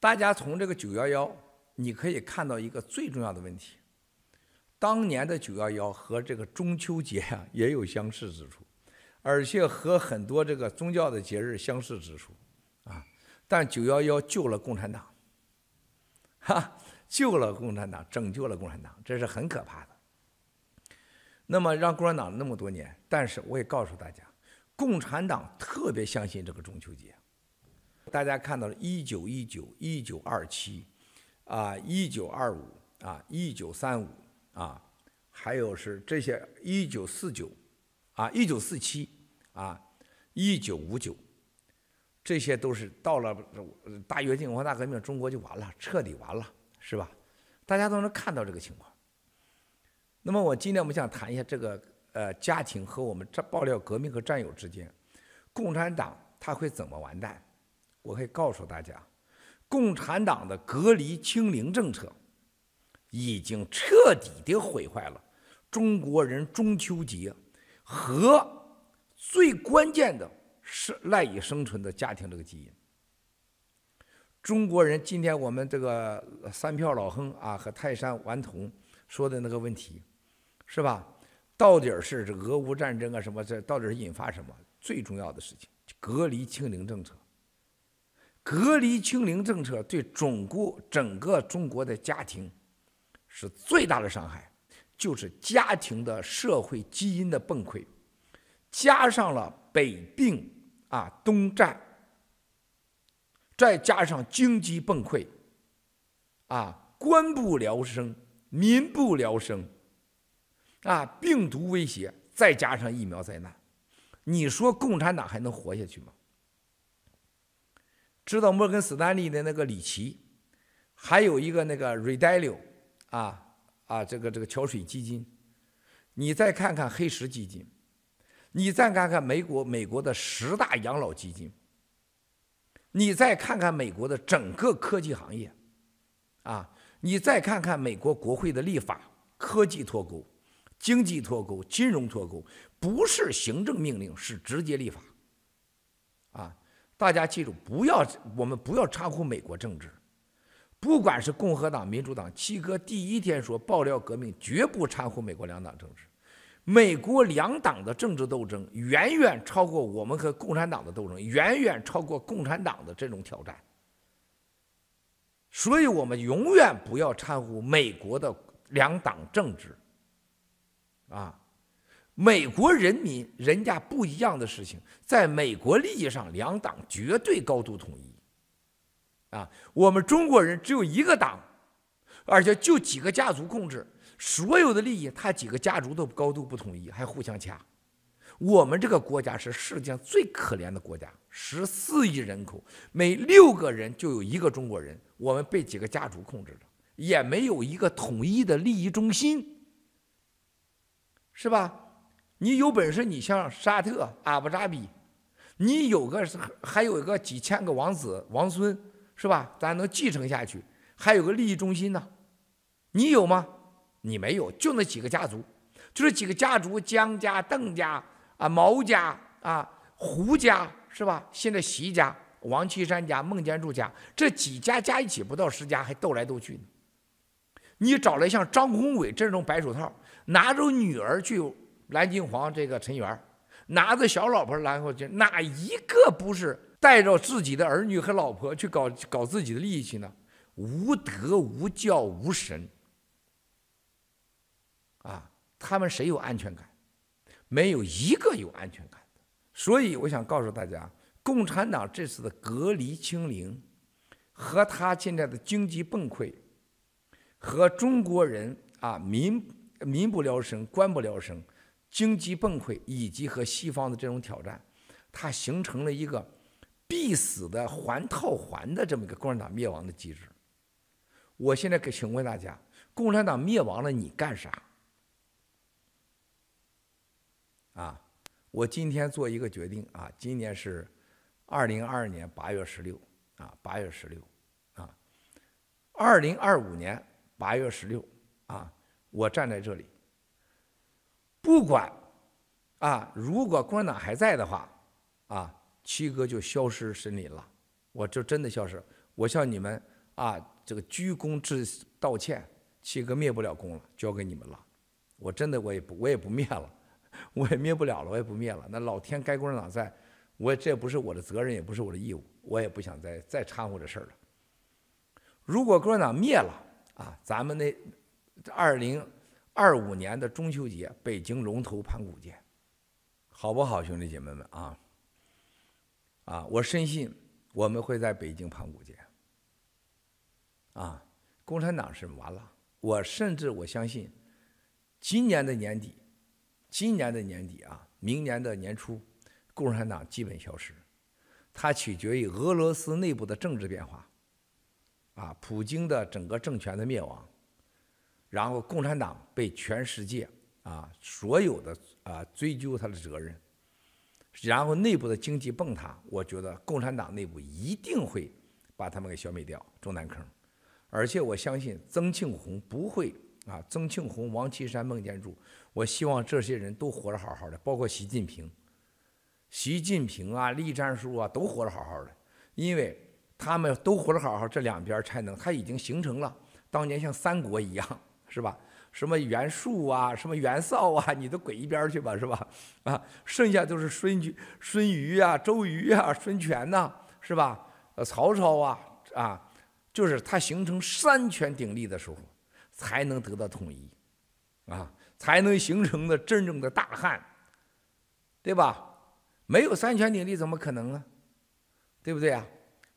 大家从这个九幺幺，你可以看到一个最重要的问题：当年的九幺幺和这个中秋节呀也有相似之处，而且和很多这个宗教的节日相似之处，啊，但九幺幺救了共产党，哈，救了共产党，拯救了共产党，这是很可怕的。那么让共产党那么多年，但是我也告诉大家，共产党特别相信这个中秋节。大家看到了，一九一九、一九二七，啊，一九二五啊，一九三五啊，还有是这些一九四九，啊，一九四七啊，一九五九，这些都是到了大跃进文化大革命，中国就完了，彻底完了，是吧？大家都能看到这个情况。那么，我今天我们想谈一下这个呃，家庭和我们这爆料革命和战友之间，共产党他会怎么完蛋？我可以告诉大家，共产党的隔离清零政策已经彻底的毁坏了中国人中秋节和最关键的是赖以生存的家庭这个基因。中国人，今天我们这个三票老亨啊和泰山顽童说的那个问题，是吧？到底是这俄乌战争啊什么这，到底是引发什么最重要的事情？隔离清零政策。隔离清零政策对中国整个中国的家庭是最大的伤害，就是家庭的社会基因的崩溃，加上了北病啊东战，再加上经济崩溃，啊官不聊生，民不聊生，啊病毒威胁，再加上疫苗灾难，你说共产党还能活下去吗？知道摩根士丹利的那个里奇，还有一个那个 r e d a e l l 啊啊，这个这个桥水基金，你再看看黑石基金，你再看看美国美国的十大养老基金，你再看看美国的整个科技行业，啊，你再看看美国国会的立法，科技脱钩、经济脱钩、金融脱钩，不是行政命令，是直接立法。大家记住，不要我们不要掺和美国政治，不管是共和党、民主党。七哥第一天说，爆料革命绝不掺和美国两党政治。美国两党的政治斗争远远超过我们和共产党的斗争，远远超过共产党的这种挑战。所以我们永远不要掺和美国的两党政治。啊！美国人民人家不一样的事情，在美国利益上，两党绝对高度统一，啊，我们中国人只有一个党，而且就几个家族控制所有的利益，他几个家族都高度不统一，还互相掐。我们这个国家是世界上最可怜的国家，十四亿人口，每六个人就有一个中国人，我们被几个家族控制着，也没有一个统一的利益中心，是吧？你有本事，你像沙特、阿布扎比，你有个还有一个几千个王子、王孙，是吧？咱能继承下去，还有个利益中心呢，你有吗？你没有，就那几个家族，就这几个家族：江家、邓家啊、毛家啊、胡家，是吧？现在习家、王岐山家、孟建柱家，这几家加一起不到十家，还斗来斗去呢。你找来像张宏伟这种白手套，拿着女儿去。蓝金黄这个陈元儿拿着小老婆蓝后金，哪一个不是带着自己的儿女和老婆去搞搞自己的利益去呢？无德无教无神啊！他们谁有安全感？没有一个有安全感的。所以我想告诉大家，共产党这次的隔离清零和他现在的经济崩溃，和中国人啊民民不聊生，官不聊生。经济崩溃以及和西方的这种挑战，它形成了一个必死的环套环的这么一个共产党灭亡的机制。我现在给请问大家，共产党灭亡了，你干啥？啊，我今天做一个决定啊，今年是二零二二年八月十六啊，八月十六啊，二零二五年八月十六啊，我站在这里。不管，啊，如果共产党还在的话，啊，七哥就消失森林了，我就真的消失。我向你们啊，这个鞠躬致道歉，七哥灭不了功了，交给你们了。我真的，我也不，我也不灭了，我也灭不了了，我也不灭了。那老天该共产党在，我这不是我的责任，也不是我的义务，我也不想再再掺和这事儿了。如果共产党灭了，啊，咱们那二零。二五年的中秋节，北京龙头盘古见，好不好，兄弟姐妹们啊！啊，我深信我们会在北京盘古见。啊，共产党是完了。我甚至我相信，今年的年底，今年的年底啊，明年的年初，共产党基本消失。它取决于俄罗斯内部的政治变化，啊，普京的整个政权的灭亡。然后共产党被全世界啊所有的啊追究他的责任，然后内部的经济崩塌，我觉得共产党内部一定会把他们给消灭掉，中南坑。而且我相信曾庆红不会啊，曾庆红、王岐山、孟建柱，我希望这些人都活得好好的，包括习近平，习近平啊、栗战书啊都活得好好的，因为他们都活得好好这两边才能他已经形成了，当年像三国一样。是吧？什么袁术啊，什么袁绍啊，你都滚一边去吧，是吧？啊，剩下就是孙孙瑜啊、周瑜啊、孙权呐，是吧？呃，曹操啊，啊，就是他形成三权鼎立的时候，才能得到统一，啊，才能形成的真正的大汉，对吧？没有三权鼎立，怎么可能呢？对不对啊？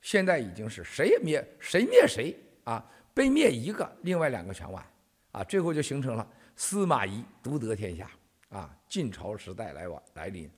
现在已经是谁也灭谁灭谁啊？被灭一个，另外两个全完。啊，最后就形成了司马懿独得天下啊，晋朝时代来往来临。